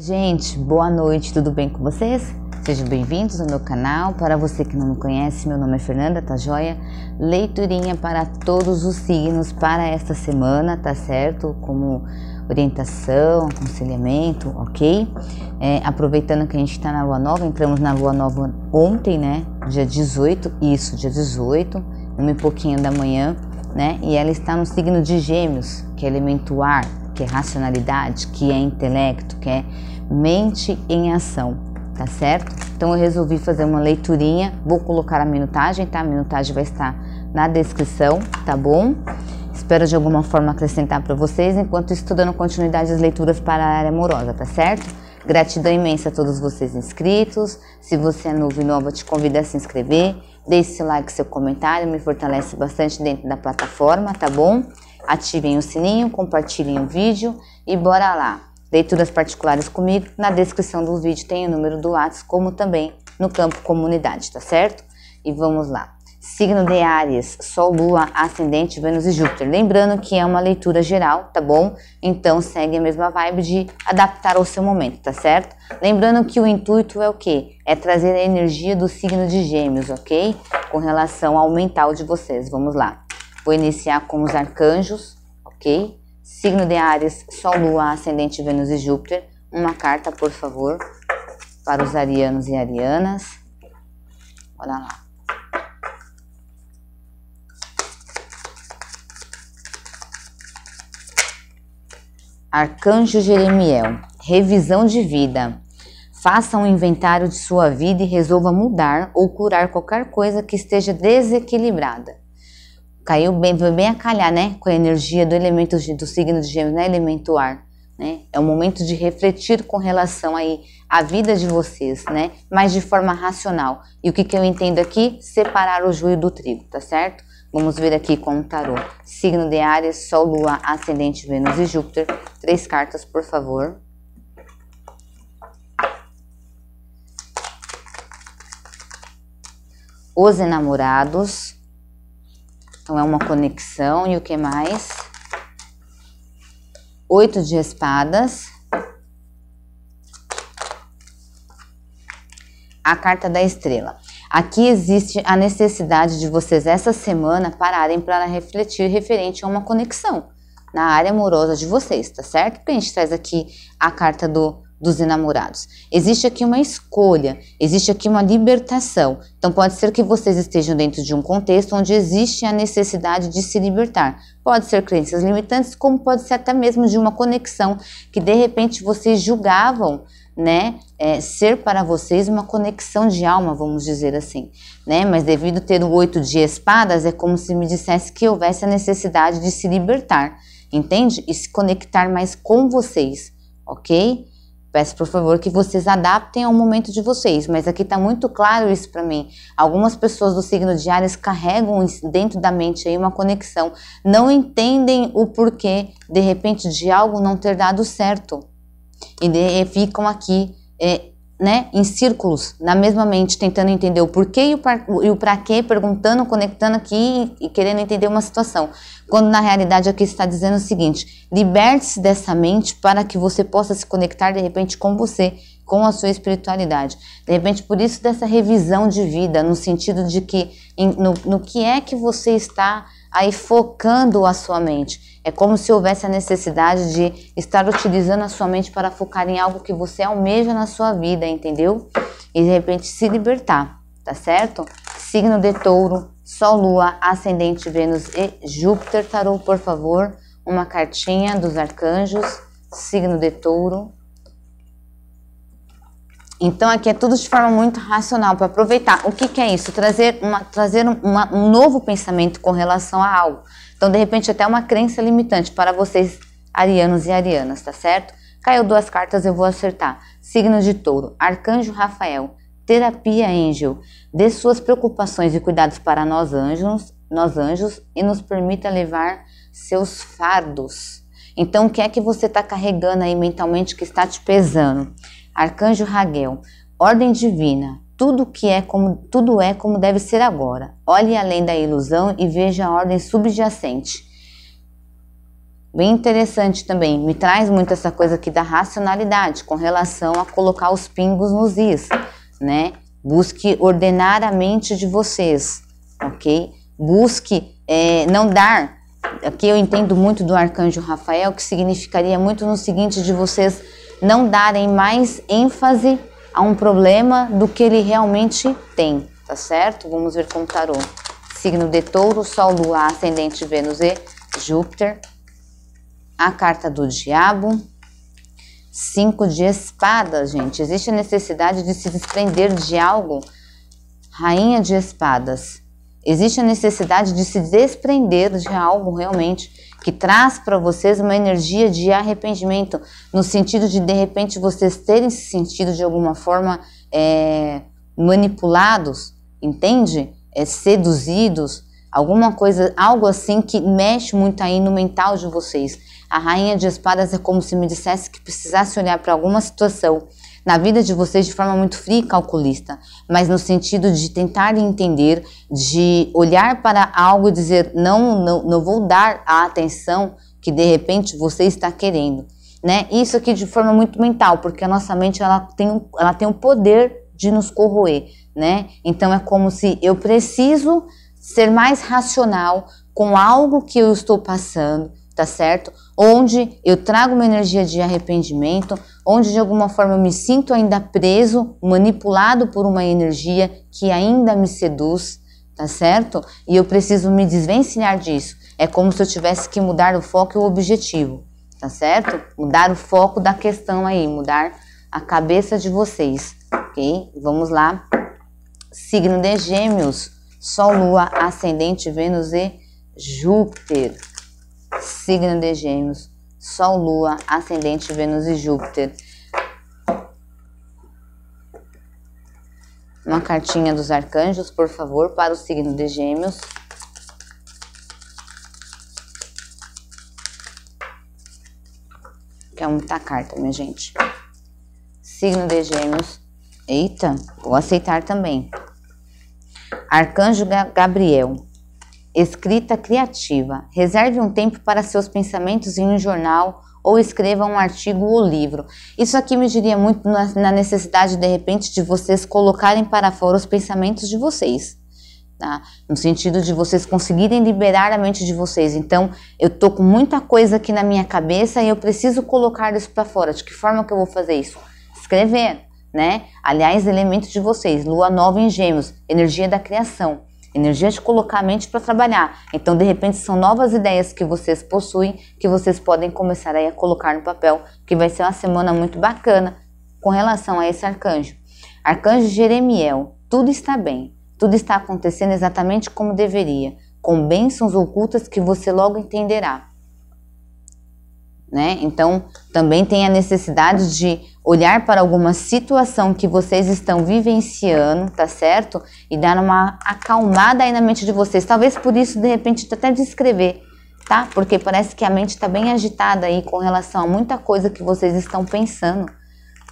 Gente, boa noite, tudo bem com vocês? Sejam bem-vindos ao meu canal. Para você que não me conhece, meu nome é Fernanda, tá joia? Leiturinha para todos os signos para esta semana, tá certo? Como orientação, aconselhamento, ok? É, aproveitando que a gente está na lua nova, entramos na lua nova ontem, né? Dia 18, isso, dia 18, uma e pouquinho da manhã, né? E ela está no signo de Gêmeos, que é elemento ar que é racionalidade, que é intelecto, que é mente em ação, tá certo? Então eu resolvi fazer uma leiturinha, vou colocar a minutagem, tá? A minutagem vai estar na descrição, tá bom? Espero de alguma forma acrescentar para vocês enquanto estudando continuidade das leituras para a área amorosa, tá certo? Gratidão imensa a todos vocês inscritos. Se você é novo e nova, te convido a se inscrever. Deixe seu like, seu comentário, me fortalece bastante dentro da plataforma, tá bom? ativem o sininho, compartilhem o vídeo e bora lá! Leituras particulares comigo, na descrição do vídeo tem o número do Whats, como também no campo comunidade, tá certo? E vamos lá! Signo de Ares, Sol, Lua, Ascendente, Vênus e Júpiter. Lembrando que é uma leitura geral, tá bom? Então segue a mesma vibe de adaptar ao seu momento, tá certo? Lembrando que o intuito é o quê? É trazer a energia do signo de Gêmeos, ok? Com relação ao mental de vocês. Vamos lá. Vou iniciar com os arcanjos, ok? Signo de Ares, Sol, Lua, Ascendente, Vênus e Júpiter. Uma carta, por favor, para os arianos e arianas. Olha lá. Arcanjo Jeremiel, revisão de vida. Faça um inventário de sua vida e resolva mudar ou curar qualquer coisa que esteja desequilibrada. Caiu bem, bem a calhar, né? Com a energia do elemento do signo de gêmeos, né? Elemento ar. Né? É o momento de refletir com relação aí à vida de vocês, né? Mas de forma racional. E o que, que eu entendo aqui? Separar o joio do trigo, tá certo? Vamos ver aqui com o tarô. Signo de Ares, Sol, Lua, Ascendente, Vênus e Júpiter. Três cartas, por favor. Os enamorados, então é uma conexão e o que mais? Oito de espadas. A carta da estrela. Aqui existe a necessidade de vocês essa semana pararem para refletir referente a uma conexão na área amorosa de vocês, tá certo? Porque a gente traz aqui a carta do dos enamorados. Existe aqui uma escolha, existe aqui uma libertação. Então pode ser que vocês estejam dentro de um contexto onde existe a necessidade de se libertar. Pode ser crenças limitantes, como pode ser até mesmo de uma conexão que de repente vocês julgavam né, é, ser para vocês uma conexão de alma, vamos dizer assim, né, mas devido ter o oito de espadas, é como se me dissesse que houvesse a necessidade de se libertar, entende? E se conectar mais com vocês, ok? Peço por favor que vocês adaptem ao momento de vocês, mas aqui está muito claro isso para mim. Algumas pessoas do signo de Ares carregam dentro da mente aí uma conexão, não entendem o porquê de repente de algo não ter dado certo e, de, e ficam aqui é, né, em círculos, na mesma mente, tentando entender o porquê e o, para quê, perguntando, conectando aqui e, e querendo entender uma situação. Quando na realidade aqui está dizendo o seguinte: liberte-se dessa mente para que você possa se conectar de repente com você, com a sua espiritualidade. De repente, por isso dessa revisão de vida, no sentido de que em, no, no que é que você está aí focando a sua mente. É como se houvesse a necessidade de estar utilizando a sua mente para focar em algo que você almeja na sua vida, entendeu? E de repente se libertar, tá certo? Signo de touro, Sol, Lua, Ascendente, Vênus e Júpiter. Tarô, por favor, uma cartinha dos arcanjos, signo de touro. Então aqui é tudo de forma muito racional para aproveitar. O que, que, é isso? Trazer, uma, trazer uma, um novo pensamento com relação a algo. Então de repente até uma crença limitante para vocês arianos e arianas, tá certo? Caiu duas cartas, eu vou acertar. Signo de Touro, Arcanjo Rafael, Terapia Angel. Dê suas preocupações e cuidados para nós anjos, nós anjos e nos permita levar seus fardos. Então, o que é que você está carregando aí mentalmente que está te pesando? Arcanjo Raguel, ordem divina, tudo que é como tudo é como deve ser agora. Olhe além da ilusão e veja a ordem subjacente. Bem interessante também, me traz muito essa coisa aqui da racionalidade com relação a colocar os pingos nos is, né? Busque ordenar a mente de vocês, ok? Busque é, não dar. Aqui eu entendo muito do arcanjo Rafael, que significaria muito no seguinte de vocês não darem mais ênfase a um problema do que ele realmente tem, tá certo? Vamos ver como tarô. Signo de touro, sol, lua, ascendente, Vênus e Júpiter. A carta do diabo. Cinco de espadas, gente. Existe a necessidade de se desprender de algo. Rainha de espadas. Existe a necessidade de se desprender de algo realmente que traz para vocês uma energia de arrependimento, no sentido de de repente vocês terem se sentido de alguma forma é, manipulados, entende? É, seduzidos, alguma coisa, algo assim que mexe muito aí no mental de vocês. A rainha de espadas é como se me dissesse que precisasse olhar para alguma situação na vida de vocês de forma muito fria e calculista, mas no sentido de tentar entender, de olhar para algo e dizer não, não, não vou dar a atenção que de repente você está querendo, né? Isso aqui de forma muito mental, porque a nossa mente ela tem, ela tem o poder de nos corroer, né? Então é como se eu preciso ser mais racional com algo que eu estou passando, tá certo? Onde eu trago uma energia de arrependimento, onde de alguma forma eu me sinto ainda preso, manipulado por uma energia que ainda me seduz, tá certo? E eu preciso me desvencilhar disso. É como se eu tivesse que mudar o foco e o objetivo, tá certo? Mudar o foco da questão aí, mudar a cabeça de vocês, ok? Vamos lá. Signo de Gêmeos, Sol, Lua, Ascendente, Vênus e Júpiter. Signo de Gêmeos. Sol, Lua, Ascendente, Vênus e Júpiter. Uma cartinha dos arcanjos, por favor, para o signo de Gêmeos. Que é muita carta, minha gente. Signo de Gêmeos. Eita, vou aceitar também. Arcanjo Gabriel. Escrita criativa. Reserve um tempo para seus pensamentos em um jornal ou escreva um artigo ou livro. Isso aqui me diria muito na necessidade, de repente, de vocês colocarem para fora os pensamentos de vocês. Tá? No sentido de vocês conseguirem liberar a mente de vocês. Então, eu tô com muita coisa aqui na minha cabeça e eu preciso colocar isso para fora. De que forma que eu vou fazer isso? Escrever, né? Aliás, elementos de vocês, lua nova em gêmeos, energia da criação energia de colocar a mente para trabalhar. Então, de repente, são novas ideias que vocês possuem, que vocês podem começar aí a colocar no papel, que vai ser uma semana muito bacana com relação a esse arcanjo. Arcanjo Jeremiel, tudo está bem, tudo está acontecendo exatamente como deveria, com bênçãos ocultas que você logo entenderá né? Então, também tem a necessidade de olhar para alguma situação que vocês estão vivenciando, tá certo? E dar uma acalmada aí na mente de vocês. Talvez por isso, de repente, até descrever, tá? Porque parece que a mente está bem agitada aí com relação a muita coisa que vocês estão pensando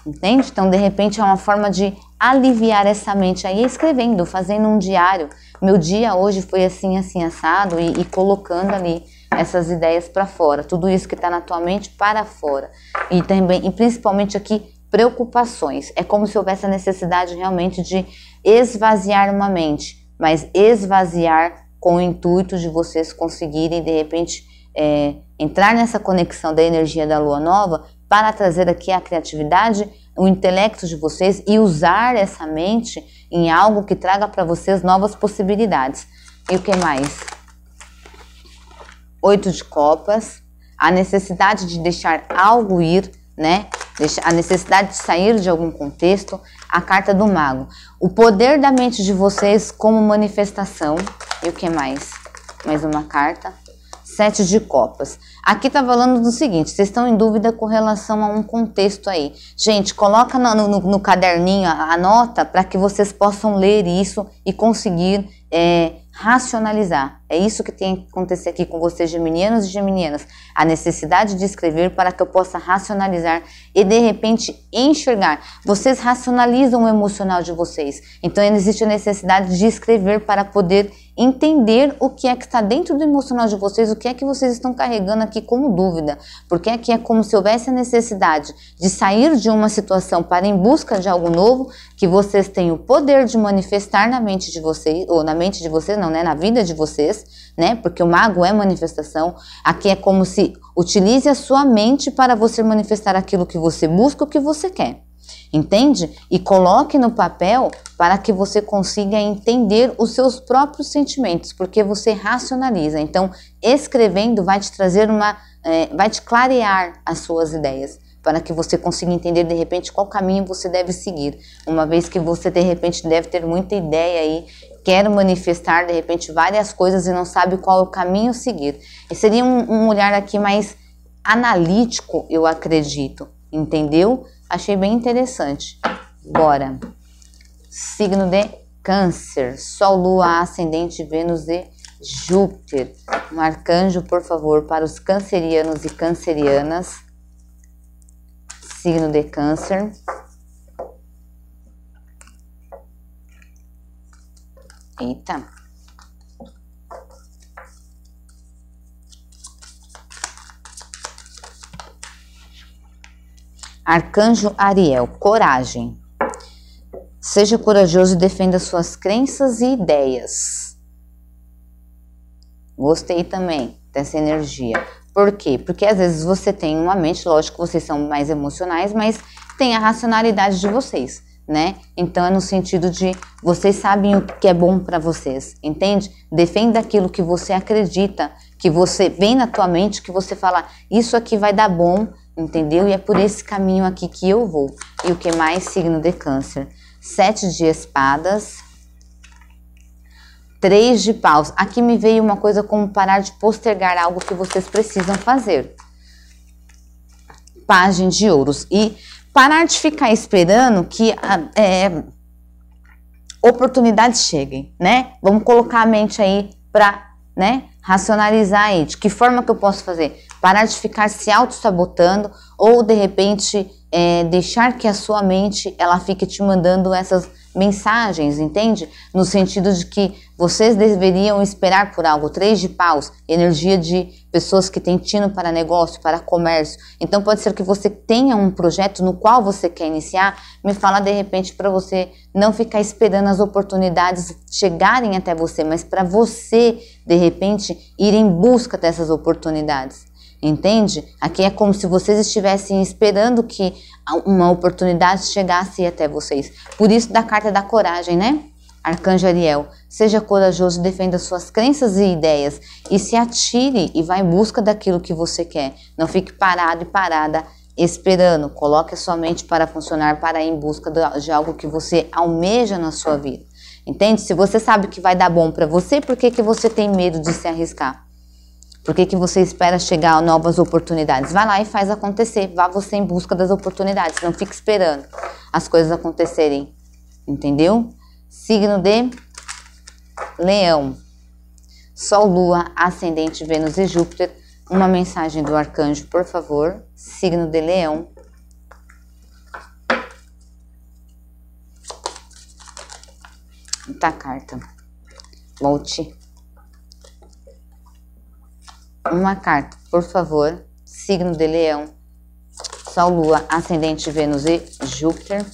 entende? Então, de repente, é uma forma de aliviar essa mente aí, escrevendo, fazendo um diário. Meu dia hoje foi assim, assim, assado, e, e colocando ali essas ideias para fora, tudo isso que está na tua mente para fora. E também, e principalmente aqui, preocupações. É como se houvesse a necessidade realmente de esvaziar uma mente, mas esvaziar com o intuito de vocês conseguirem, de repente, é, entrar nessa conexão da energia da lua nova para trazer aqui a criatividade, o intelecto de vocês e usar essa mente em algo que traga para vocês novas possibilidades. E o que mais? Oito de copas, a necessidade de deixar algo ir, né? a necessidade de sair de algum contexto, a carta do mago. O poder da mente de vocês como manifestação. E o que mais? Mais uma carta. Sete de copas. Aqui tá falando do seguinte, vocês estão em dúvida com relação a um contexto aí. Gente, coloca no, no, no caderninho a, a nota para que vocês possam ler isso e conseguir é, racionalizar. É isso que tem que acontecer aqui com vocês, geminianos e geminianas. A necessidade de escrever para que eu possa racionalizar e de repente enxergar. Vocês racionalizam o emocional de vocês. Então existe a necessidade de escrever para poder entender o que é que está dentro do emocional de vocês, o que é que vocês estão carregando aqui como dúvida, porque aqui é como se houvesse a necessidade de sair de uma situação para em busca de algo novo que vocês têm o poder de manifestar na mente de vocês, ou na mente de vocês, não, né, na vida de vocês, né? Porque o mago é manifestação. Aqui é como se utilize a sua mente para você manifestar aquilo que você busca, o que você quer entende? E coloque no papel para que você consiga entender os seus próprios sentimentos, porque você racionaliza. Então, escrevendo vai te trazer uma, é, vai te clarear as suas ideias para que você consiga entender de repente qual caminho você deve seguir, uma vez que você de repente deve ter muita ideia aí, quer manifestar de repente várias coisas e não sabe qual é o caminho seguir. E seria um, um olhar aqui mais analítico, eu acredito, entendeu? Achei bem interessante. Bora. Signo de Câncer. Sol, Lua, Ascendente, Vênus e Júpiter. Um arcanjo, por favor, para os cancerianos e cancerianas. Signo de Câncer. Eita. Arcanjo Ariel, coragem. Seja corajoso e defenda suas crenças e ideias. Gostei também dessa energia. Por quê? Porque às vezes você tem uma mente, lógico que vocês são mais emocionais, mas tem a racionalidade de vocês, né? Então é no sentido de vocês sabem o que é bom para vocês, entende? Defenda aquilo que você acredita, que você vem na tua mente, que você fala, isso aqui vai dar bom entendeu? E é por esse caminho aqui que eu vou. E o que mais signo de câncer? Sete de espadas, três de paus. Aqui me veio uma coisa como parar de postergar algo que vocês precisam fazer. Página de ouros. E parar de ficar esperando que ah, é, oportunidades cheguem, né? Vamos colocar a mente aí para, né, racionalizar aí. De que forma que eu posso fazer? parar de ficar se auto-sabotando ou de repente é, deixar que a sua mente ela fique te mandando essas mensagens, entende? No sentido de que vocês deveriam esperar por algo. Três de paus, energia de pessoas que têm tino para negócio, para comércio. Então pode ser que você tenha um projeto no qual você quer iniciar. Me fala de repente para você não ficar esperando as oportunidades chegarem até você, mas para você de repente ir em busca dessas oportunidades entende? Aqui é como se vocês estivessem esperando que uma oportunidade chegasse até vocês. Por isso da carta da coragem, né? Arcanjo Ariel, seja corajoso, defenda suas crenças e ideias e se atire e vá em busca daquilo que você quer. Não fique parado e parada esperando. Coloque a sua mente para funcionar para ir em busca de algo que você almeja na sua vida. Entende? Se você sabe que vai dar bom para você, por que, que você tem medo de se arriscar? Por que, que você espera chegar a novas oportunidades? Vai lá e faz acontecer. Vá você em busca das oportunidades. Não fique esperando as coisas acontecerem. Entendeu? Signo de Leão. Sol, Lua, Ascendente, Vênus e Júpiter. Uma mensagem do arcanjo, por favor. Signo de Leão. Tá carta. Volte. Uma carta, por favor. Signo de Leão. Sol, Lua, Ascendente, Vênus e Júpiter.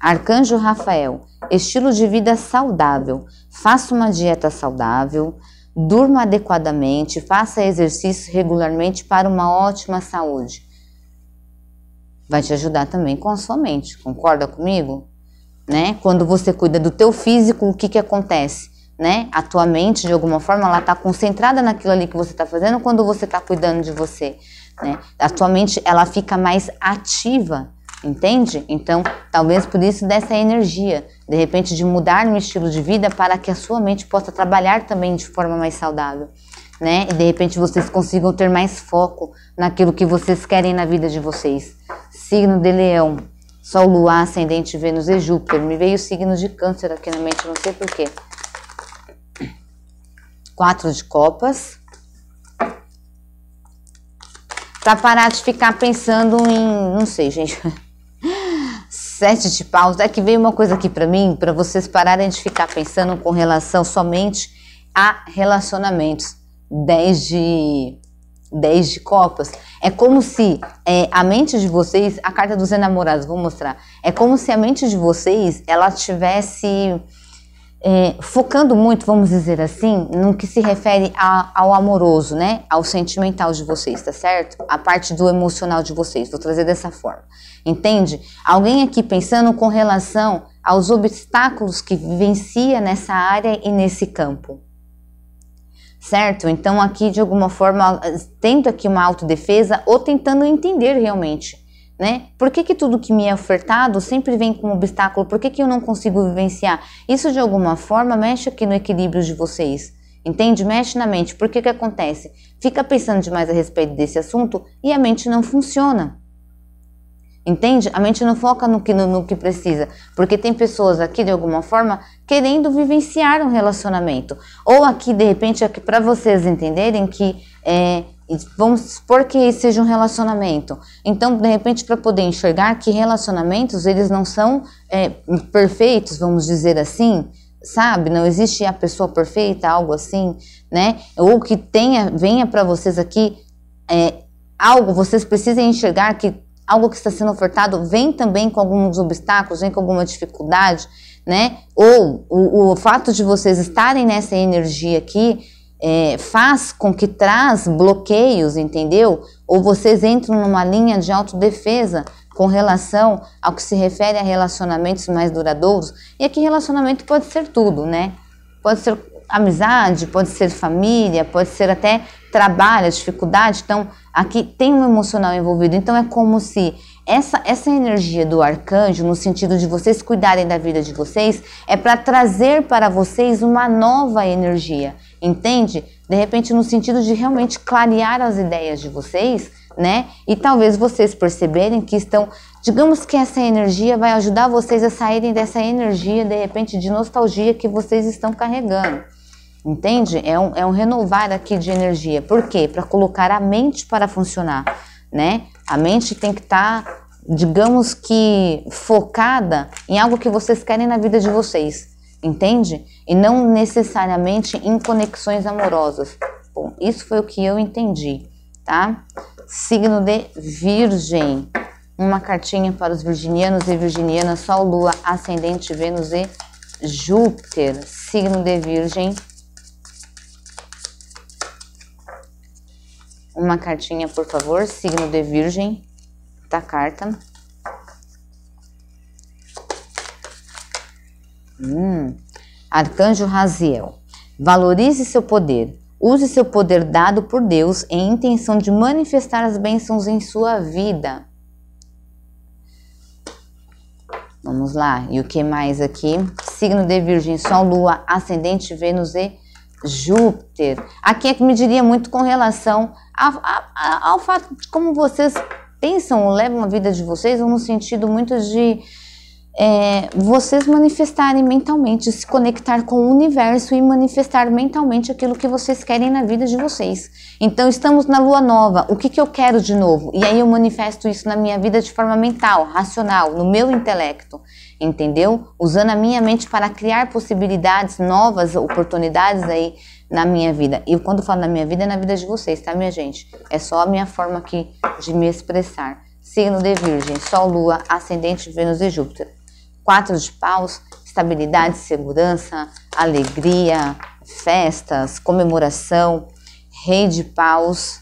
Arcanjo Rafael. Estilo de vida saudável. Faça uma dieta saudável. Durma adequadamente. Faça exercício regularmente para uma ótima saúde. Vai te ajudar também com a sua mente. Concorda comigo? Né? Quando você cuida do teu físico, o que, que acontece? né? A tua mente, de alguma forma, ela está concentrada naquilo ali que você está fazendo quando você está cuidando de você, né? A tua mente, ela fica mais ativa, entende? Então, talvez por isso dessa energia, de repente de mudar no estilo de vida para que a sua mente possa trabalhar também de forma mais saudável, né? E de repente vocês consigam ter mais foco naquilo que vocês querem na vida de vocês. Signo de Leão, Sol, Lua, Ascendente, Vênus e Júpiter. Me veio o signo de Câncer aqui na mente, não sei porquê quatro de copas. Pra parar de ficar pensando em... Não sei, gente. Sete de paus. É que veio uma coisa aqui pra mim, pra vocês pararem de ficar pensando com relação somente a relacionamentos. Dez de... Dez de copas, é como se é, a mente de vocês, a carta dos enamorados, vou mostrar, é como se a mente de vocês, ela tivesse é, focando muito, vamos dizer assim, no que se refere a, ao amoroso, né? Ao sentimental de vocês, tá certo? A parte do emocional de vocês. Vou trazer dessa forma. Entende? Alguém aqui pensando com relação aos obstáculos que vivencia nessa área e nesse campo. Certo? Então, aqui, de alguma forma, tendo aqui uma autodefesa ou tentando entender realmente né? Por que, que tudo que me é ofertado sempre vem como obstáculo? Por que, que eu não consigo vivenciar? Isso de alguma forma mexe aqui no equilíbrio de vocês. Entende? Mexe na mente. Por que que acontece? Fica pensando demais a respeito desse assunto e a mente não funciona. Entende? A mente não foca no que, no, no que precisa. Porque tem pessoas aqui, de alguma forma, querendo vivenciar um relacionamento. Ou aqui, de repente, aqui para vocês entenderem que é, Vamos supor que seja um relacionamento. Então, de repente, para poder enxergar que relacionamentos eles não são é, perfeitos, vamos dizer assim, sabe? Não existe a pessoa perfeita, algo assim, né? Ou que tenha, venha para vocês aqui é, algo, vocês precisem enxergar que algo que está sendo ofertado vem também com alguns obstáculos, vem com alguma dificuldade, né? Ou o, o fato de vocês estarem nessa energia aqui é, faz com que traz bloqueios, entendeu? Ou vocês entram numa linha de autodefesa com relação ao que se refere a relacionamentos mais duradouros. E aqui relacionamento pode ser tudo, né? Pode ser amizade, pode ser família, pode ser até trabalho, dificuldade. Então, aqui tem um emocional envolvido. Então, é como se essa, essa energia do arcanjo, no sentido de vocês cuidarem da vida de vocês, é para trazer para vocês uma nova energia entende? De repente, no sentido de realmente clarear as ideias de vocês, né? E talvez vocês perceberem que estão, digamos que essa energia vai ajudar vocês a saírem dessa energia, de repente, de nostalgia que vocês estão carregando. Entende? É um, é um renovar aqui de energia. Por quê? Para colocar a mente para funcionar, né? A mente tem que estar, tá, digamos que, focada em algo que vocês querem na vida de vocês entende? E não necessariamente em conexões amorosas. Bom, isso foi o que eu entendi, tá? Signo de Virgem. Uma cartinha para os virginianos e virginianas, Sol, Lua, Ascendente, Vênus e Júpiter. Signo de Virgem. Uma cartinha, por favor, signo de Virgem da carta. Hum. Arcanjo Raziel. Valorize seu poder. Use seu poder dado por Deus em intenção de manifestar as bênçãos em sua vida. Vamos lá. E o que mais aqui? Signo de Virgem, Sol, Lua, Ascendente, Vênus e Júpiter. Aqui é que me diria muito com relação a, a, a, ao fato de como vocês pensam ou levam a vida de vocês, ou no sentido muito de é, vocês manifestarem mentalmente, se conectar com o universo e manifestar mentalmente aquilo que vocês querem na vida de vocês. Então, estamos na lua nova, o que, que eu quero de novo? E aí eu manifesto isso na minha vida de forma mental, racional, no meu intelecto, entendeu? Usando a minha mente para criar possibilidades, novas oportunidades aí na minha vida. E quando falo na minha vida, é na vida de vocês, tá, minha gente? É só a minha forma aqui de me expressar. Signo de Virgem, Sol, Lua, Ascendente, Vênus e Júpiter. Quatro de paus, estabilidade, segurança, alegria, festas, comemoração, rei de paus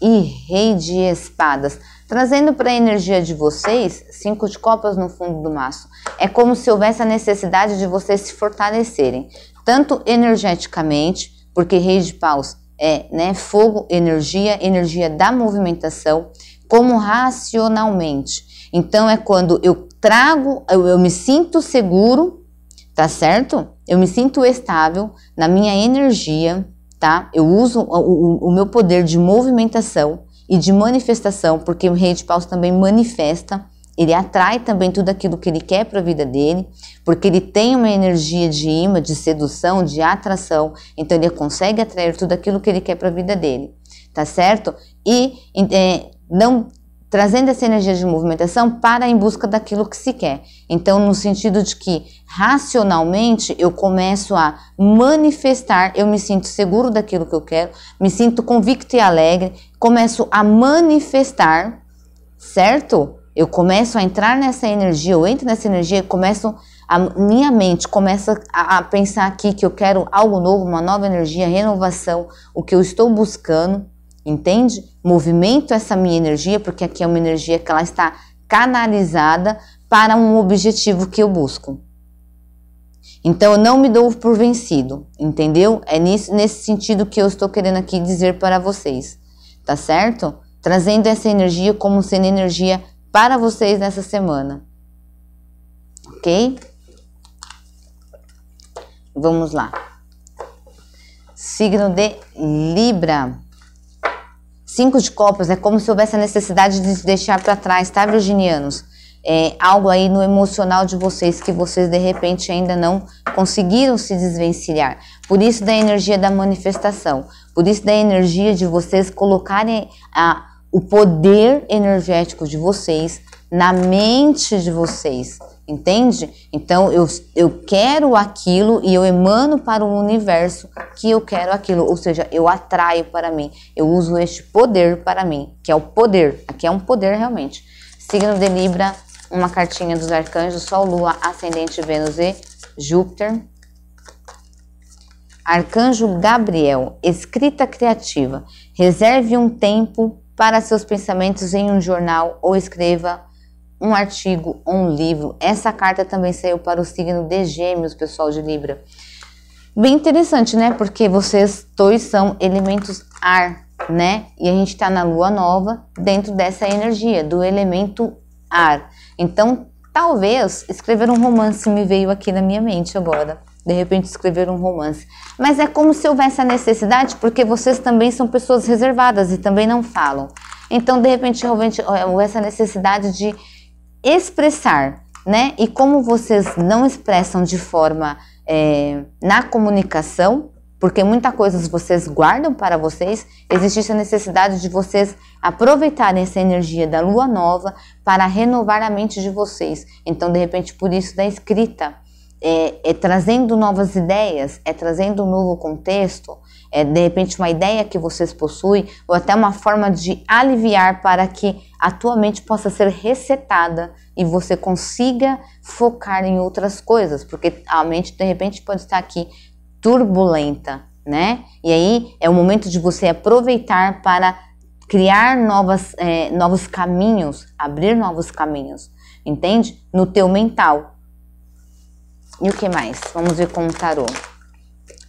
e rei de espadas. Trazendo para a energia de vocês, cinco de copas no fundo do maço. É como se houvesse a necessidade de vocês se fortalecerem, tanto energeticamente, porque rei de paus é né, fogo, energia, energia da movimentação, como racionalmente. Então é quando eu trago, eu, eu me sinto seguro, tá certo? Eu me sinto estável na minha energia, tá? Eu uso o, o, o meu poder de movimentação e de manifestação, porque o rei de paus também manifesta, ele atrai também tudo aquilo que ele quer para a vida dele, porque ele tem uma energia de imã, de sedução, de atração, então ele consegue atrair tudo aquilo que ele quer para a vida dele, tá certo? E é, não trazendo essa energia de movimentação para em busca daquilo que se quer. Então, no sentido de que racionalmente eu começo a manifestar, eu me sinto seguro daquilo que eu quero, me sinto convicto e alegre, começo a manifestar, certo? Eu começo a entrar nessa energia, eu entro nessa energia e começo a minha mente começa a, a pensar aqui que eu quero algo novo, uma nova energia, renovação, o que eu estou buscando entende? Movimento essa minha energia, porque aqui é uma energia que ela está canalizada para um objetivo que eu busco. Então eu não me dou por vencido, entendeu? É nesse sentido que eu estou querendo aqui dizer para vocês, tá certo? Trazendo essa energia como sendo energia para vocês nessa semana, ok? Vamos lá. Signo de Libra. Cinco de copas é como se houvesse a necessidade de se deixar para trás, tá, virginianos? É, algo aí no emocional de vocês que vocês de repente ainda não conseguiram se desvencilhar. Por isso da energia da manifestação, por isso da energia de vocês colocarem a, o poder energético de vocês na mente de vocês entende? Então eu, eu quero aquilo e eu emano para o universo que eu quero aquilo, ou seja, eu atraio para mim, eu uso este poder para mim, que é o poder, aqui é um poder realmente. Signo de Libra, uma cartinha dos arcanjos, Sol, Lua, Ascendente, Vênus e Júpiter. Arcanjo Gabriel, escrita criativa. Reserve um tempo para seus pensamentos em um jornal ou escreva um artigo, um livro. Essa carta também saiu para o signo de Gêmeos, pessoal de Libra. Bem interessante, né? Porque vocês dois são elementos ar, né? E a gente está na lua nova dentro dessa energia do elemento ar. Então, talvez escrever um romance me veio aqui na minha mente agora. De repente, escrever um romance. Mas é como se houvesse a necessidade, porque vocês também são pessoas reservadas e também não falam. Então, de repente, houve é, essa necessidade de expressar, né? E como vocês não expressam de forma é, na comunicação, porque muita coisa vocês guardam para vocês, existe essa necessidade de vocês aproveitarem essa energia da lua nova para renovar a mente de vocês. Então, de repente, por isso da escrita, é, é trazendo novas ideias, é trazendo um novo contexto, é, de repente uma ideia que vocês possuem ou até uma forma de aliviar para que a tua mente possa ser resetada e você consiga focar em outras coisas, porque a mente de repente pode estar aqui turbulenta, né? E aí é o momento de você aproveitar para criar novas, é, novos caminhos, abrir novos caminhos, entende? No teu mental. E o que mais? Vamos ver com o tarô.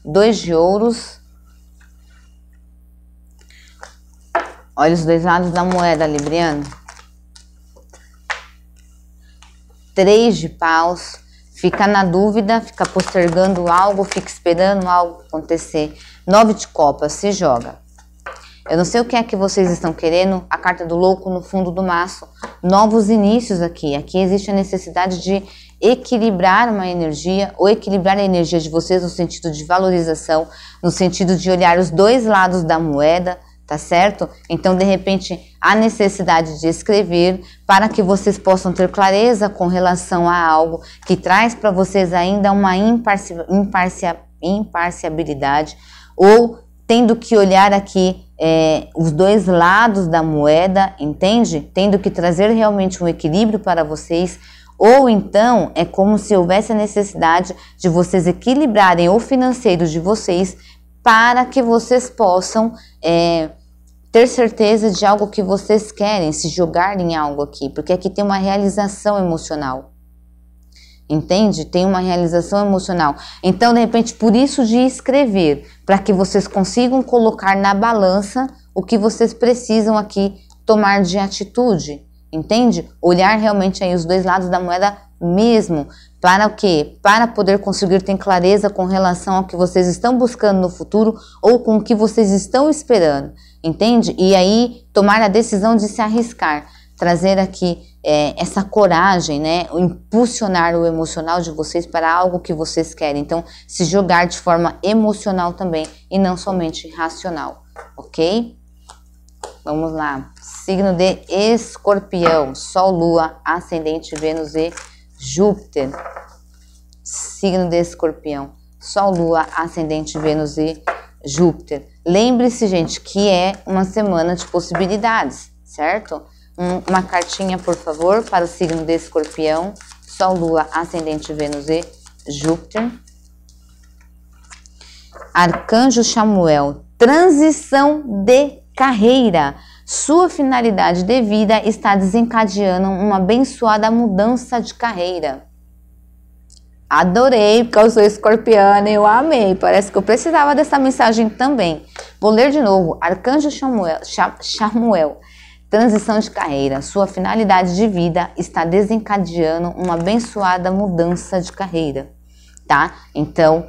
Dois de ouros, Olha os dois lados da moeda, Libriano. Três de paus. Fica na dúvida, fica postergando algo, fica esperando algo acontecer. Nove de copas, se joga. Eu não sei o que é que vocês estão querendo. A carta do louco no fundo do maço. Novos inícios aqui. Aqui existe a necessidade de equilibrar uma energia ou equilibrar a energia de vocês no sentido de valorização, no sentido de olhar os dois lados da moeda tá certo? Então, de repente, há necessidade de escrever para que vocês possam ter clareza com relação a algo que traz para vocês ainda uma imparci imparcia imparciabilidade ou tendo que olhar aqui é, os dois lados da moeda, entende? Tendo que trazer realmente um equilíbrio para vocês. Ou então é como se houvesse a necessidade de vocês equilibrarem o financeiro de vocês para que vocês possam é, ter certeza de algo que vocês querem, se jogar em algo aqui, porque aqui tem uma realização emocional. Entende? Tem uma realização emocional. Então, de repente, por isso de escrever, para que vocês consigam colocar na balança o que vocês precisam aqui tomar de atitude. Entende? Olhar realmente aí os dois lados da moeda mesmo, para o quê? Para poder conseguir ter clareza com relação ao que vocês estão buscando no futuro ou com o que vocês estão esperando, entende? E aí tomar a decisão de se arriscar, trazer aqui é, essa coragem, né? Impulsionar o emocional de vocês para algo que vocês querem. Então, se jogar de forma emocional também e não somente racional, ok? Vamos lá. Signo de escorpião, Sol, Lua, Ascendente, Vênus e Júpiter, signo de escorpião. Sol, Lua, Ascendente, Vênus e Júpiter. Lembre-se, gente, que é uma semana de possibilidades, certo? Um, uma cartinha, por favor, para o signo de escorpião. Sol, Lua, Ascendente, Vênus e Júpiter. Arcanjo Samuel, transição de carreira. Sua finalidade de vida está desencadeando uma abençoada mudança de carreira. Adorei, porque eu sou escorpiana, eu amei. Parece que eu precisava dessa mensagem também. Vou ler de novo. Arcanjo Samuel, Samuel. Transição de carreira. Sua finalidade de vida está desencadeando uma abençoada mudança de carreira, tá? Então,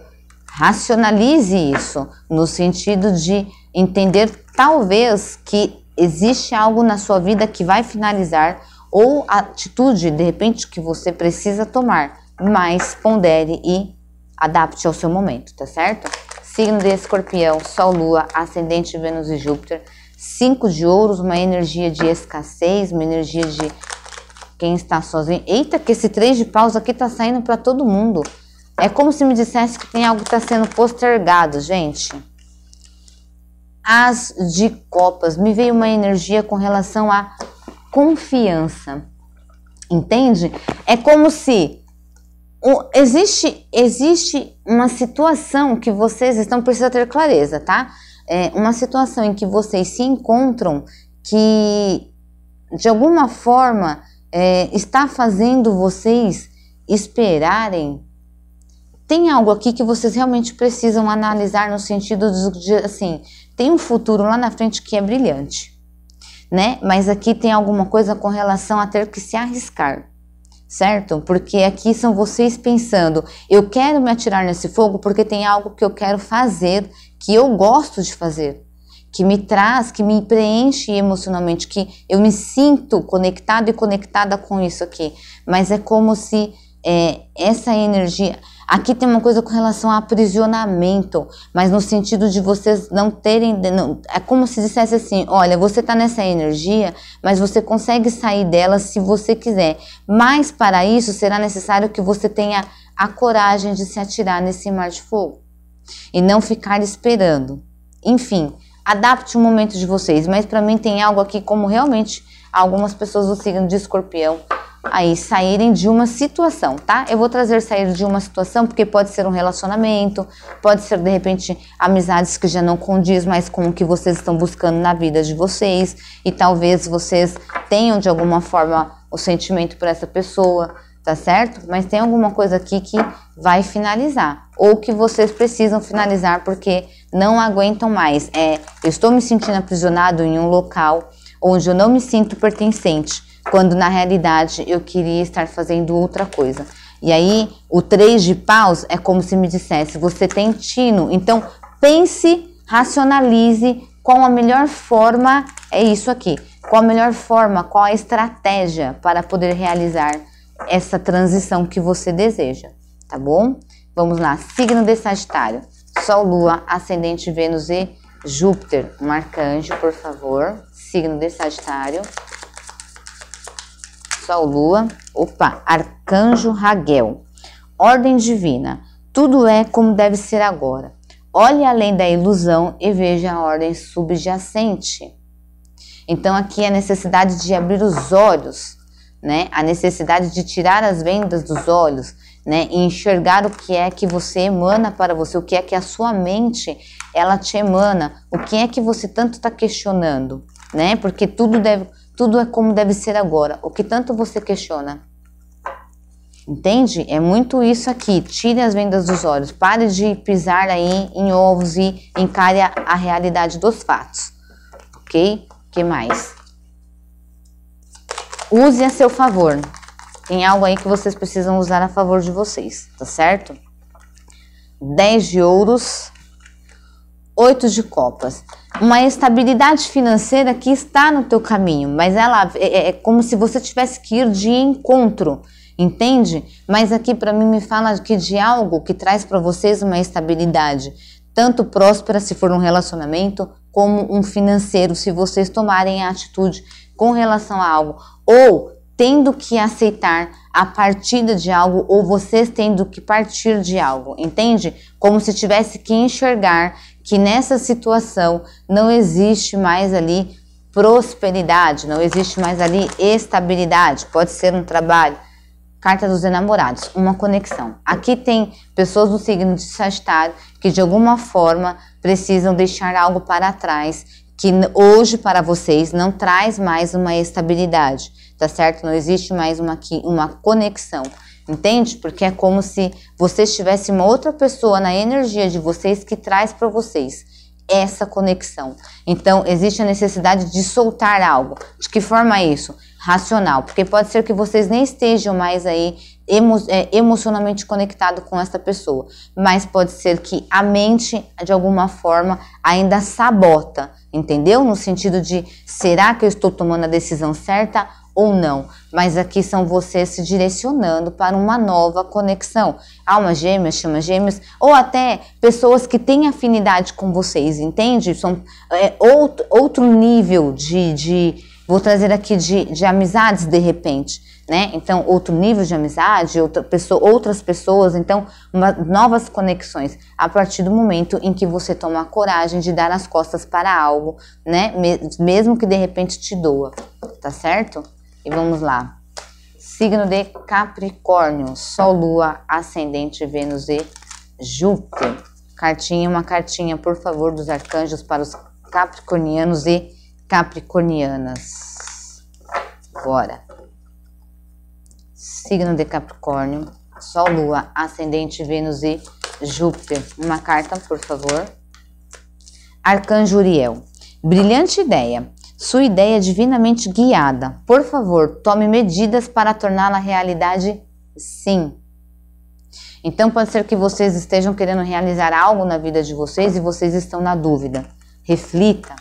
racionalize isso no sentido de entender talvez que existe algo na sua vida que vai finalizar ou atitude de repente que você precisa tomar, mas pondere e adapte ao seu momento, tá certo? Signo de Escorpião, Sol, Lua, ascendente Vênus e Júpiter. Cinco de ouros, uma energia de escassez, uma energia de quem está sozinho. Eita, que esse três de paus aqui tá saindo para todo mundo. É como se me dissesse que tem algo que está sendo postergado, gente. As de copas. Me veio uma energia com relação à confiança. Entende? É como se o, existe, existe uma situação que vocês estão precisa ter clareza, tá? É uma situação em que vocês se encontram que de alguma forma é, está fazendo vocês esperarem tem algo aqui que vocês realmente precisam analisar no sentido de assim, tem um futuro lá na frente que é brilhante, né? Mas aqui tem alguma coisa com relação a ter que se arriscar, certo? Porque aqui são vocês pensando, eu quero me atirar nesse fogo porque tem algo que eu quero fazer, que eu gosto de fazer, que me traz, que me preenche emocionalmente, que eu me sinto conectado e conectada com isso aqui. Mas é como se é, essa energia. Aqui tem uma coisa com relação a aprisionamento, mas no sentido de vocês não terem. Não, é como se dissesse assim: olha, você está nessa energia, mas você consegue sair dela se você quiser. Mas para isso será necessário que você tenha a coragem de se atirar nesse mar de fogo e não ficar esperando. Enfim, adapte o momento de vocês, mas para mim tem algo aqui como realmente algumas pessoas do signo de escorpião aí saírem de uma situação, tá? Eu vou trazer sair de uma situação porque pode ser um relacionamento, pode ser de repente amizades que já não condiz mais com o que vocês estão buscando na vida de vocês e talvez vocês tenham de alguma forma o sentimento por essa pessoa, tá certo? Mas tem alguma coisa aqui que vai finalizar ou que vocês precisam finalizar porque não aguentam mais. É, eu estou me sentindo aprisionado em um local onde eu não me sinto pertencente quando na realidade eu queria estar fazendo outra coisa. E aí, o três de paus é como se me dissesse: você tem tino, então pense, racionalize qual a melhor forma é isso aqui. Qual a melhor forma, qual a estratégia para poder realizar essa transição que você deseja, tá bom? Vamos lá, signo de Sagitário. Sol, Lua, ascendente Vênus e Júpiter, um arcanjo, por favor. Signo de Sagitário. Sol, Lua, opa, Arcanjo Raguel. Ordem divina, tudo é como deve ser agora. Olhe além da ilusão e veja a ordem subjacente. Então aqui é a necessidade de abrir os olhos, né? A necessidade de tirar as vendas dos olhos, né? E enxergar o que é que você emana para você, o que é que a sua mente ela te emana, o que é que você tanto está questionando, né? Porque tudo deve tudo é como deve ser agora. O que tanto você questiona? Entende? É muito isso aqui. Tire as vendas dos olhos. Pare de pisar aí em ovos e encare a, a realidade dos fatos. Ok? que mais? Use a seu favor. Tem algo aí que vocês precisam usar a favor de vocês, tá certo? 10 de ouros, 8 de copas uma estabilidade financeira que está no teu caminho, mas ela é, é, é como se você tivesse que ir de encontro, entende? Mas aqui para mim me fala que de algo que traz para vocês uma estabilidade, tanto próspera se for um relacionamento, como um financeiro, se vocês tomarem a atitude com relação a algo, ou tendo que aceitar a partida de algo ou vocês tendo que partir de algo, entende? Como se tivesse que enxergar que nessa situação não existe mais ali prosperidade, não existe mais ali estabilidade. Pode ser um trabalho. Carta dos enamorados, uma conexão. Aqui tem pessoas do signo de Sagitário que de alguma forma precisam deixar algo para trás que hoje para vocês não traz mais uma estabilidade, tá certo? Não existe mais uma, uma conexão. Entende? Porque é como se vocês tivessem uma outra pessoa na energia de vocês que traz para vocês essa conexão. Então, existe a necessidade de soltar algo. De que forma é isso? Racional, porque pode ser que vocês nem estejam mais aí emo é, emocionalmente conectado com essa pessoa, mas pode ser que a mente, de alguma forma, ainda sabota, entendeu? No sentido de, será que eu estou tomando a decisão certa ou não, mas aqui são vocês se direcionando para uma nova conexão. alma gêmea, chama gêmeos, ou até pessoas que têm afinidade com vocês, entende? São é, outro, outro nível de, de, vou trazer aqui, de, de amizades de repente. Né? Então, outro nível de amizade, outra pessoa, outras pessoas, então, uma, novas conexões. A partir do momento em que você toma a coragem de dar as costas para algo, né? Mesmo que de repente te doa, tá certo? E vamos lá. Signo de Capricórnio, Sol, Lua, Ascendente, Vênus e Júpiter. Cartinha, uma cartinha, por favor, dos arcanjos para os capricornianos e capricornianas. Bora. Signo de Capricórnio, Sol, Lua, Ascendente, Vênus e Júpiter. Uma carta, por favor. Arcanjo Uriel. Brilhante ideia sua ideia divinamente guiada. Por favor, tome medidas para torná-la realidade, sim. Então, pode ser que vocês estejam querendo realizar algo na vida de vocês e vocês estão na dúvida. Reflita.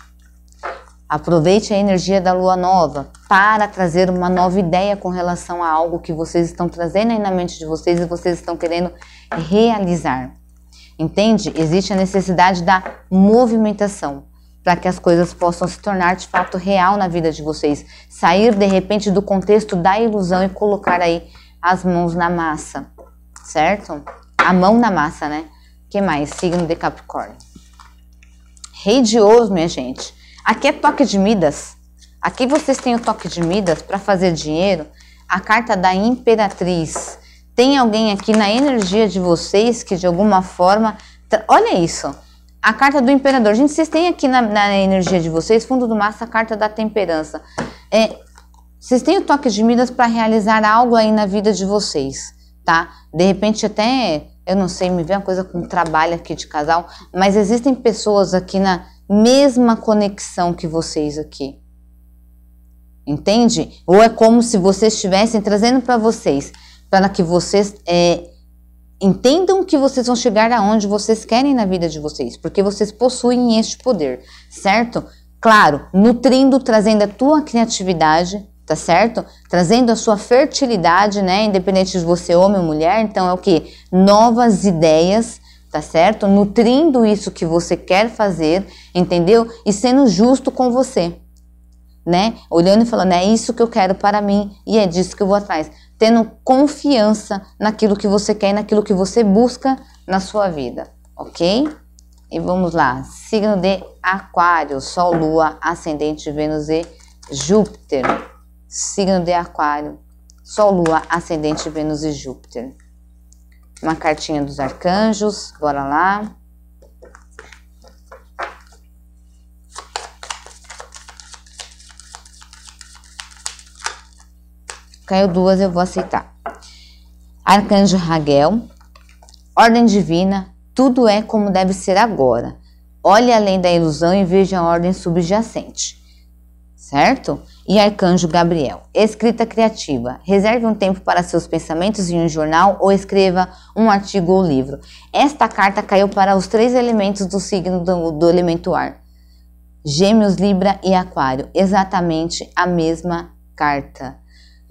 Aproveite a energia da lua nova para trazer uma nova ideia com relação a algo que vocês estão trazendo aí na mente de vocês e vocês estão querendo realizar. Entende? Existe a necessidade da movimentação para que as coisas possam se tornar de fato real na vida de vocês. Sair de repente do contexto da ilusão e colocar aí as mãos na massa, certo? A mão na massa, né? que mais? Signo de Capricórnio. Rei de ouro, minha gente. Aqui é toque de Midas. Aqui vocês têm o toque de Midas para fazer dinheiro. A carta da Imperatriz. Tem alguém aqui na energia de vocês que de alguma forma. Olha isso a carta do imperador. Gente, vocês têm aqui na, na energia de vocês, fundo do massa, a carta da temperança. É, vocês têm o toque de Midas para realizar algo aí na vida de vocês, tá? De repente até, eu não sei, me vem uma coisa com trabalho aqui de casal, mas existem pessoas aqui na mesma conexão que vocês aqui. Entende? Ou é como se vocês estivessem trazendo para vocês, para que vocês é, Entendam que vocês vão chegar aonde vocês querem na vida de vocês, porque vocês possuem este poder, certo? Claro, nutrindo, trazendo a tua criatividade, tá certo? Trazendo a sua fertilidade, né? Independente de você homem ou mulher, então é o que? Novas ideias, tá certo? Nutrindo isso que você quer fazer, entendeu? E sendo justo com você, né? Olhando e falando, é isso que eu quero para mim e é disso que eu vou atrás tendo confiança naquilo que você quer, naquilo que você busca na sua vida, ok? E vamos lá, signo de Aquário, Sol, Lua, Ascendente, Vênus e Júpiter. Signo de Aquário, Sol, Lua, Ascendente, Vênus e Júpiter. Uma cartinha dos arcanjos, bora lá. caiu duas, eu vou aceitar. Arcanjo Raguel, ordem divina, tudo é como deve ser agora. Olhe além da ilusão e veja a ordem subjacente. Certo? E Arcanjo Gabriel, escrita criativa. Reserve um tempo para seus pensamentos em um jornal ou escreva um artigo ou livro. Esta carta caiu para os três elementos do signo do, do elemento ar. Gêmeos, Libra e Aquário, exatamente a mesma carta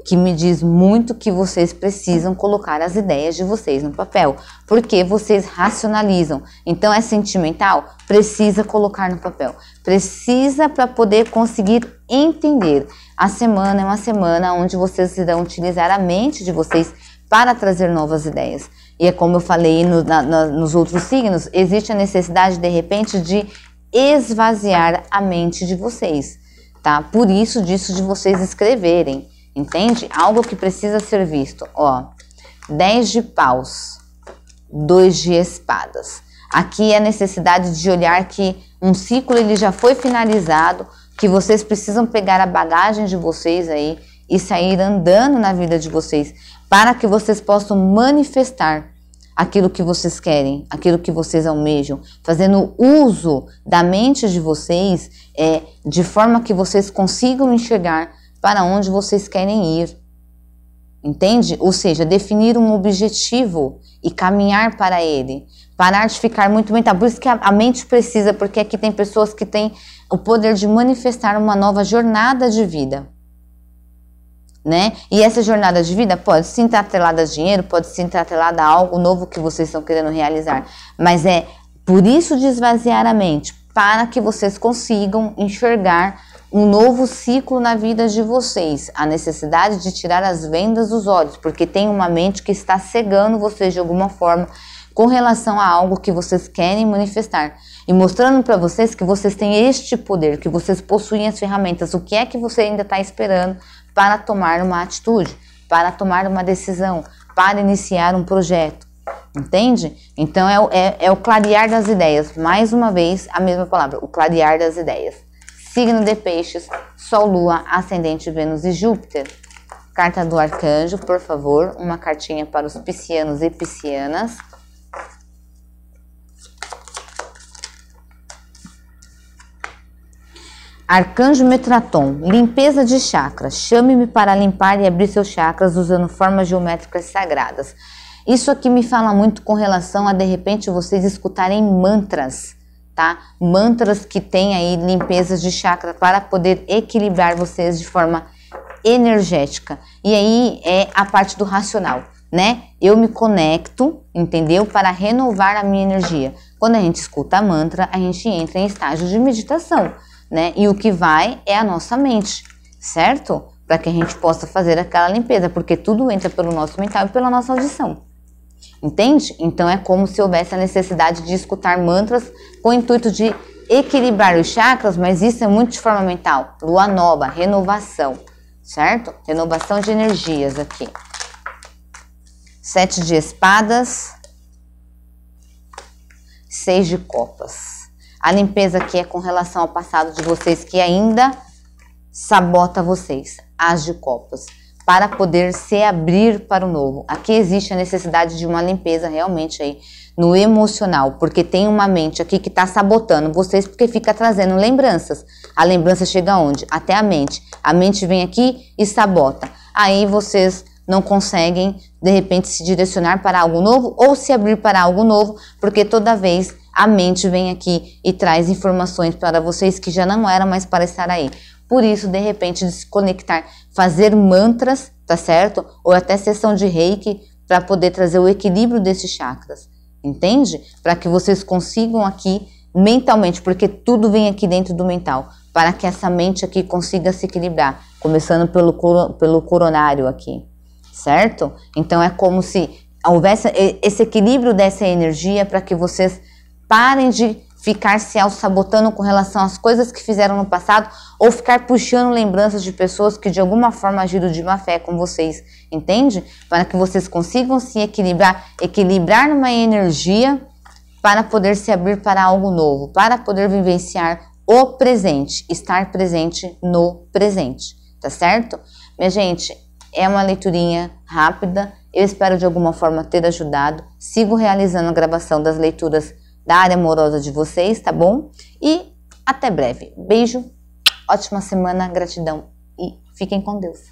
que me diz muito que vocês precisam colocar as ideias de vocês no papel, porque vocês racionalizam. Então é sentimental, precisa colocar no papel. Precisa para poder conseguir entender. A semana é uma semana onde vocês irão utilizar a mente de vocês para trazer novas ideias. E é como eu falei no, na, na, nos outros signos, existe a necessidade de repente de esvaziar a mente de vocês, tá? Por isso disso de vocês escreverem entende? Algo que precisa ser visto, ó. Dez de paus, dois de espadas. Aqui é a necessidade de olhar que um ciclo ele já foi finalizado, que vocês precisam pegar a bagagem de vocês aí e sair andando na vida de vocês, para que vocês possam manifestar aquilo que vocês querem, aquilo que vocês almejam, fazendo uso da mente de vocês, é, de forma que vocês consigam enxergar para onde vocês querem ir. Entende? Ou seja, definir um objetivo e caminhar para ele. Parar de ficar muito mental. Tá? Por isso que a mente precisa, porque aqui tem pessoas que têm o poder de manifestar uma nova jornada de vida. Né? E essa jornada de vida pode se estar atrelada a dinheiro, pode se estar atrelada a algo novo que vocês estão querendo realizar. Mas é por isso de esvaziar a mente, para que vocês consigam enxergar um novo ciclo na vida de vocês. A necessidade de tirar as vendas dos olhos, porque tem uma mente que está cegando vocês de alguma forma com relação a algo que vocês querem manifestar e mostrando para vocês que vocês têm este poder, que vocês possuem as ferramentas. O que é que você ainda está esperando para tomar uma atitude, para tomar uma decisão, para iniciar um projeto? Entende? Então é, é, é o clarear das ideias. Mais uma vez, a mesma palavra, o clarear das ideias signo de peixes, Sol, Lua, Ascendente, Vênus e Júpiter. Carta do Arcanjo, por favor, uma cartinha para os piscianos e piscianas. Arcanjo Metraton, limpeza de chakras. Chame-me para limpar e abrir seus chakras usando formas geométricas sagradas. Isso aqui me fala muito com relação a de repente vocês escutarem mantras tá? Mantras que tem aí limpezas de chakra para poder equilibrar vocês de forma energética. E aí é a parte do racional, né? Eu me conecto, entendeu? Para renovar a minha energia. Quando a gente escuta a mantra, a gente entra em estágio de meditação, né? E o que vai é a nossa mente, certo? Para que a gente possa fazer aquela limpeza, porque tudo entra pelo nosso mental e pela nossa audição. Entende? Então é como se houvesse a necessidade de escutar mantras com o intuito de equilibrar os chakras, mas isso é muito de forma mental. Lua nova, renovação, certo? Renovação de energias aqui. Sete de espadas, seis de copas. A limpeza aqui é com relação ao passado de vocês que ainda sabota vocês, as de copas para poder se abrir para o novo. Aqui existe a necessidade de uma limpeza realmente aí no emocional, porque tem uma mente aqui que está sabotando vocês porque fica trazendo lembranças. A lembrança chega onde? Até a mente. A mente vem aqui e sabota. Aí vocês não conseguem, de repente, se direcionar para algo novo ou se abrir para algo novo, porque toda vez a mente vem aqui e traz informações para vocês que já não era mais para estar aí. Por isso, de repente, desconectar, fazer mantras, tá certo? Ou até sessão de reiki para poder trazer o equilíbrio desses chakras, entende? Para que vocês consigam aqui mentalmente, porque tudo vem aqui dentro do mental, para que essa mente aqui consiga se equilibrar, começando pelo, pelo coronário aqui certo? Então é como se houvesse esse equilíbrio dessa energia para que vocês parem de ficar se auto-sabotando com relação às coisas que fizeram no passado ou ficar puxando lembranças de pessoas que de alguma forma agiram de má fé com vocês, entende? Para que vocês consigam se equilibrar, equilibrar numa energia para poder se abrir para algo novo, para poder vivenciar o presente, estar presente no presente, tá certo? Minha gente, é uma leiturinha rápida, eu espero de alguma forma ter ajudado. Sigo realizando a gravação das leituras da área amorosa de vocês, tá bom? E até breve. Beijo, ótima semana, gratidão e fiquem com Deus.